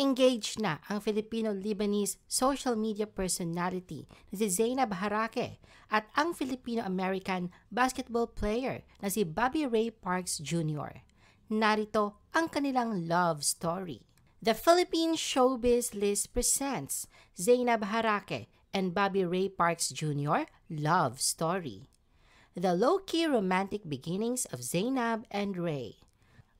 Engaged na ang Filipino-Lebanese social media personality na si Zainab Harake at ang Filipino-American basketball player na si Bobby Ray Parks Jr. Narito ang kanilang love story. The Philippine Showbiz List presents Zainab Harake and Bobby Ray Parks Jr. Love Story. The low-key romantic beginnings of Zainab and Ray.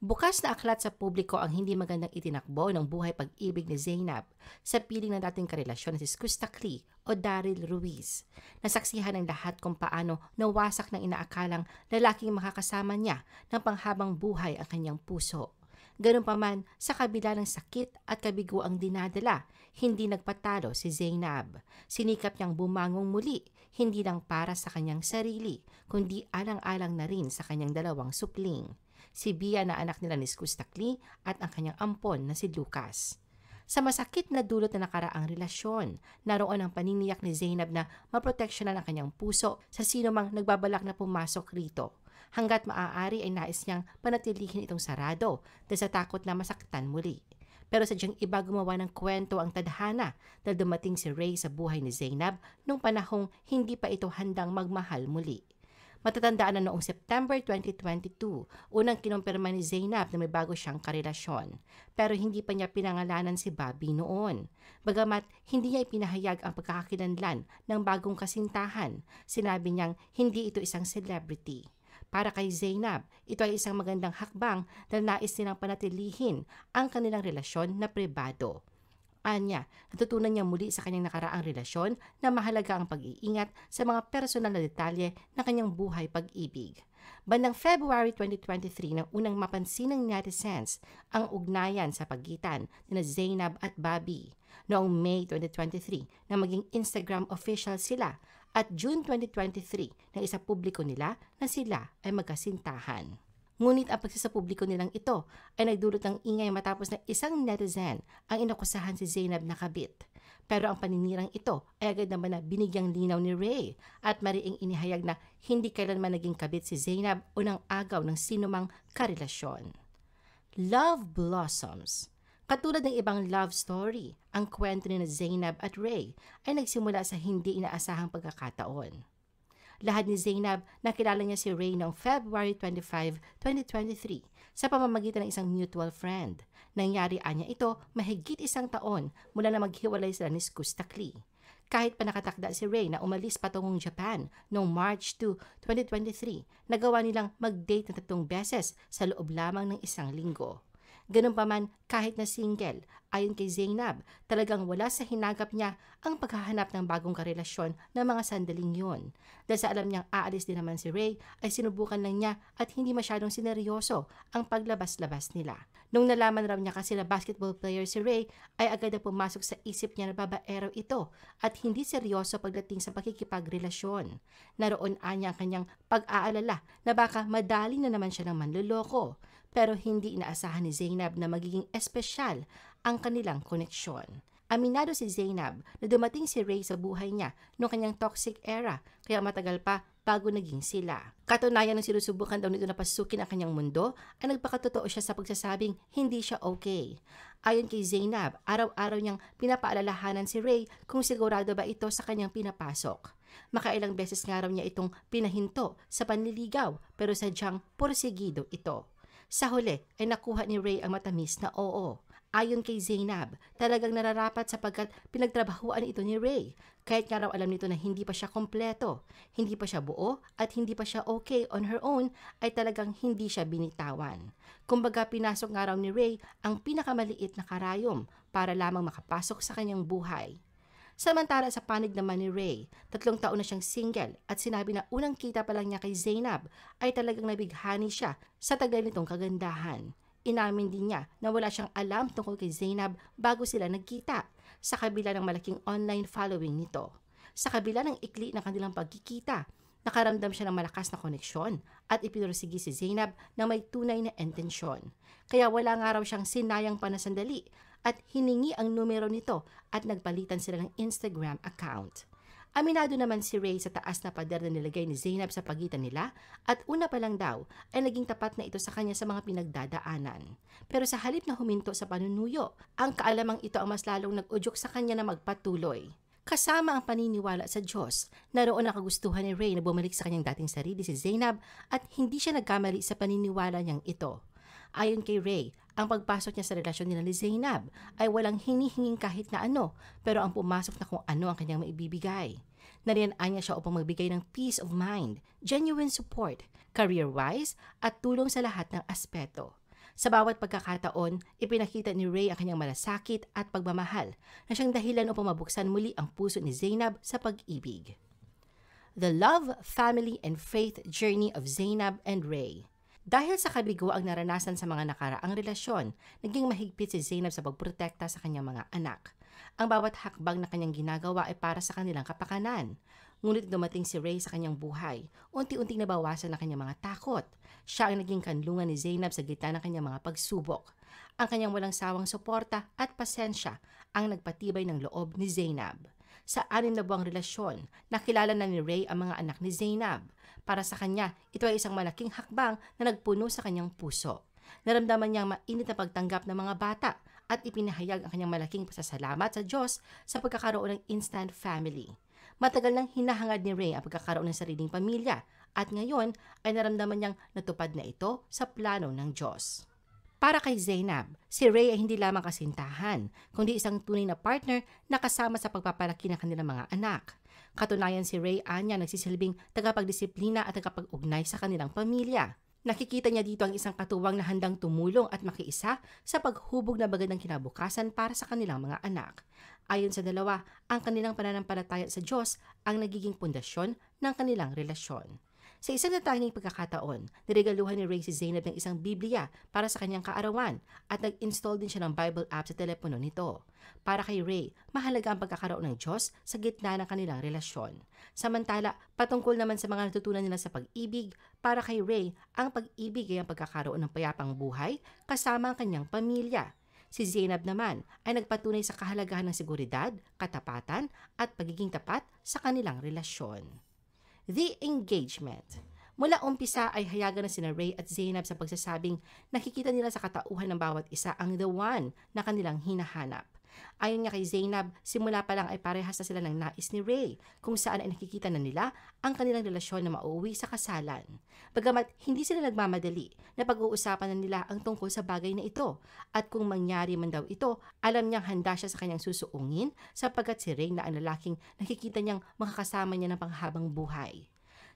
Bukas na aklat sa publiko ang hindi magandang itinakbo ng buhay pag-ibig ni Zainab sa piling ng dating karelasyon na si Skustakli o Daryl Ruiz. Nasaksihan ng lahat kung paano nawasak ng inaakalang lalaking makakasama niya ng panghabang buhay ang kanyang puso. Ganun pa man, sa kabila ng sakit at kabigo ang dinadala, hindi nagpatalo si Zainab. Sinikap niyang bumangong muli, hindi lang para sa kanyang sarili, kundi alang-alang na rin sa kanyang dalawang supling si Bia na anak nila ni Skustakli at ang kanyang ampon na si Lucas. Sa masakit na dulot na nakaraang relasyon, naroon ang paniniyak ni Zainab na maproteksyonan ang kanyang puso sa sino mang nagbabalak na pumasok rito. Hanggat maaari ay nais niyang panatilihin itong sarado dahil sa takot na masaktan muli. Pero sadyang iba gumawa ng kwento ang tadhana dahil dumating si Ray sa buhay ni Zainab nung panahong hindi pa ito handang magmahal muli. Matatandaan na noong September 2022, unang kinumpirma ni Zainab na may bago siyang karelasyon. Pero hindi pa niya pinangalanan si Bobby noon. Bagamat hindi niya ipinahayag ang pagkakakilanlan ng bagong kasintahan, sinabi niyang hindi ito isang celebrity. Para kay Zainab, ito ay isang magandang hakbang na nais nilang panatilihin ang kanilang relasyon na pribado. Anya, natutunan niya muli sa kanyang nakaraang relasyon na mahalaga ang pag-iingat sa mga personal na detalye ng kanyang buhay pag-ibig. Bandang February 2023 nang unang mapansin ng netizens ang ugnayan sa pagitan nina Zainab at Bobby. Noong May 2023 na maging Instagram official sila at June 2023 na isa publiko nila na sila ay magkasintahan. Ngunit ang pagsasapubliko nilang ito ay nagdulot ng ingay matapos na isang netizen ang inakusahan si Zainab na kabit. Pero ang paninirang ito ay agad naman na binigyang linaw ni Ray at mariing inihayag na hindi kailanman naging kabit si Zainab o nang agaw ng sinumang karelasyon. Love Blossoms Katulad ng ibang love story, ang kwento ni na Zainab at Ray ay nagsimula sa hindi inaasahang pagkakataon lahat ni Zainab, nakilala niya si Ray noong February 25, 2023 sa pamamagitan ng isang mutual friend. Nangyari anya ito mahigit isang taon mula na maghiwalay sila ni Skustakli. Kahit pa nakatakda si Ray na umalis patungong Japan noong March 2, 2023, nagawa nilang mag-date ng tatlong beses sa loob lamang ng isang linggo. Ganun pa man, kahit na single, ayon kay Zainab, talagang wala sa hinagap niya ang paghahanap ng bagong karelasyon ng mga sandaling yun. Dahil sa alam niyang aalis din naman si Ray, ay sinubukan lang niya at hindi masyadong sineryoso ang paglabas-labas nila. Nung nalaman raw niya kasi na basketball player si Ray, ay agad na pumasok sa isip niya na babaero ito at hindi seryoso pagdating sa pakikipagrelasyon. Naroon niya ang kanyang pag-aalala na baka madali na naman siya ng manluloko pero hindi inaasahan ni Zainab na magiging espesyal ang kanilang koneksyon. Aminado si Zainab na dumating si Ray sa buhay niya noong kanyang toxic era kaya matagal pa bago naging sila. Katunayan ng sinusubukan daw nito na pasukin ang kanyang mundo ay nagpakatotoo siya sa pagsasabing hindi siya okay. Ayon kay Zainab, araw-araw niyang pinapaalalahanan si Ray kung sigurado ba ito sa kanyang pinapasok. Makailang beses nga raw niya itong pinahinto sa panliligaw pero sadyang porsigido ito. Sa huli ay nakuha ni Ray ang matamis na oo. Ayon kay Zainab, talagang nararapat sapagkat pinagtrabahuan ito ni Ray. Kahit nga raw alam nito na hindi pa siya kompleto, hindi pa siya buo at hindi pa siya okay on her own ay talagang hindi siya binitawan. Kumbaga pinasok nga raw ni Ray ang pinakamaliit na karayom para lamang makapasok sa kanyang buhay. Samantala sa panig naman ni Ray, tatlong taon na siyang single at sinabi na unang kita pa lang niya kay Zainab ay talagang nabighani siya sa taglay nitong kagandahan. Inamin din niya na wala siyang alam tungkol kay Zainab bago sila nagkita sa kabila ng malaking online following nito. Sa kabila ng ikli na kanilang pagkikita, nakaramdam siya ng malakas na koneksyon at ipinarsigi si Zainab na may tunay na intensyon. Kaya wala nga raw siyang sinayang pa at hiningi ang numero nito at nagpalitan sila ng Instagram account. Aminado naman si Ray sa taas na pader na nilagay ni Zainab sa pagitan nila at una pa lang daw ay naging tapat na ito sa kanya sa mga pinagdadaanan. Pero sa halip na huminto sa panunuyo, ang kaalamang ito ang mas lalong nag-udyok sa kanya na magpatuloy. Kasama ang paniniwala sa Diyos, naroon ang kagustuhan ni Ray na bumalik sa kanyang dating sarili si Zainab at hindi siya nagkamali sa paniniwala niyang ito. Ayon kay Ray, ang pagpasok niya sa relasyon ni ni Zainab ay walang hinihinging kahit na ano, pero ang pumasok na kung ano ang kanyang maibibigay. Nariyanaan niya siya upang magbigay ng peace of mind, genuine support, career-wise, at tulong sa lahat ng aspeto. Sa bawat pagkakataon, ipinakita ni Ray ang kanyang malasakit at pagmamahal na siyang dahilan upang mabuksan muli ang puso ni Zainab sa pag-ibig. The Love, Family, and Faith Journey of Zainab and Ray – dahil sa kabigo ang naranasan sa mga nakaraang relasyon, naging mahigpit si Zainab sa pagprotekta sa kanyang mga anak. Ang bawat hakbang na kanyang ginagawa ay para sa kanilang kapakanan. Ngunit dumating si Ray sa kanyang buhay, unti-unting nabawasan ang kanyang mga takot. Siya ang naging kanlungan ni Zainab sa gitna ng kanyang mga pagsubok. Ang kanyang walang sawang suporta at pasensya ang nagpatibay ng loob ni Zainab sa anim na buwang relasyon. Nakilala na ni Ray ang mga anak ni Zainab. Para sa kanya, ito ay isang malaking hakbang na nagpuno sa kanyang puso. Naramdaman niyang mainit na pagtanggap ng mga bata at ipinahayag ang kanyang malaking pasasalamat sa Diyos sa pagkakaroon ng instant family. Matagal nang hinahangad ni Ray ang pagkakaroon ng sariling pamilya at ngayon ay naramdaman niyang natupad na ito sa plano ng Diyos. Para kay Zainab, si Ray ay hindi lamang kasintahan, kundi isang tunay na partner na kasama sa pagpapalaki ng kanilang mga anak. Katunayan si Ray Anya nagsisilbing tagapagdisiplina at tagapag-ugnay sa kanilang pamilya. Nakikita niya dito ang isang katuwang na handang tumulong at makiisa sa paghubog na magandang kinabukasan para sa kanilang mga anak. Ayon sa dalawa, ang kanilang pananampalataya sa Diyos ang nagiging pundasyon ng kanilang relasyon. Sa isang natanging pagkakataon, niregaluhan ni Ray si Zainab ng isang Biblia para sa kanyang kaarawan at nag-install din siya ng Bible app sa telepono nito. Para kay Ray, mahalaga ang pagkakaroon ng Diyos sa gitna ng kanilang relasyon. Samantala, patungkol naman sa mga natutunan nila sa pag-ibig, para kay Ray, ang pag-ibig ay ang pagkakaroon ng payapang buhay kasama ang kanyang pamilya Si Zainab naman ay nagpatunay sa kahalagahan ng seguridad, katapatan at pagiging tapat sa kanilang relasyon. The engagement. Mula umpisa ay hayagan na sina Ray at Zainab sa pagsasabing nakikita nila sa katauhan ng bawat isa ang the one na kanilang hinahanap. Ayon nga kay Zainab, simula pa lang ay parehas na sila ng nais ni Ray kung saan ay nakikita na nila ang kanilang relasyon na mauwi sa kasalan. Bagamat hindi sila nagmamadali na pag-uusapan na nila ang tungkol sa bagay na ito at kung mangyari man daw ito, alam niyang handa siya sa kanyang susuungin sapagkat si Ray na ang lalaking nakikita niyang makakasama niya ng panghabang buhay.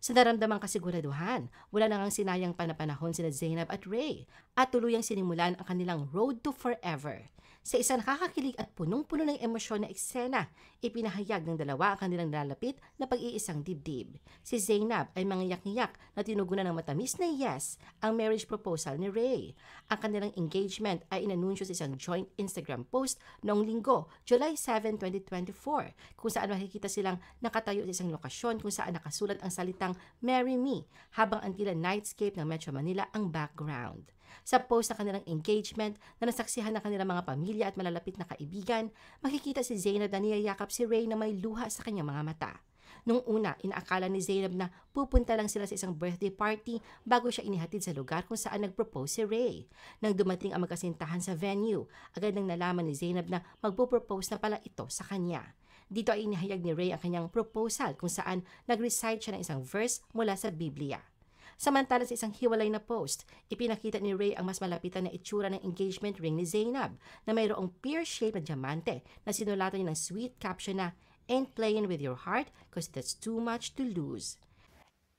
Sa naramdamang kasiguraduhan, wala nang ngang sinayang panapanahon sina Zainab at Ray at tuluyang sinimulan ang kanilang road to forever. Sa isang nakakakilig at punong-puno ng emosyon na eksena, ipinahayag ng dalawa ang kanilang lalapit na pag-iisang dibdib. Si Zainab ay mangyak-ngyak na tinugunan ng matamis na yes ang marriage proposal ni Ray. Ang kanilang engagement ay inanunsyo sa isang joint Instagram post noong linggo, July 7, 2024, kung saan makikita silang nakatayo sa isang lokasyon kung saan nakasulat ang salitang Marry Me habang ang tila nightscape ng Metro Manila ang background. Sa post na kanilang engagement na nasaksihan ng kanilang mga pamilya at malalapit na kaibigan, makikita si Zainab na niyayakap si Ray na may luha sa kanyang mga mata. Nung una, inaakala ni Zainab na pupunta lang sila sa isang birthday party bago siya inihatid sa lugar kung saan nagpropose si Ray. Nang dumating ang magkasintahan sa venue, agad nang nalaman ni Zainab na magpo-propose na pala ito sa kanya. Dito ay inihayag ni Ray ang kanyang proposal kung saan nag-recite siya ng isang verse mula sa Biblia. Samantala sa isang hiwalay na post, ipinakita ni Ray ang mas malapitan na itsura ng engagement ring ni Zainab na mayroong pear-shaped na diamante na sinulatan niya ng sweet caption na Ain't playing with your heart because that's too much to lose.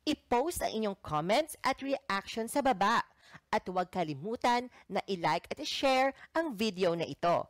I-post ang inyong comments at reaction sa baba at huwag kalimutan na i-like at i-share ang video na ito.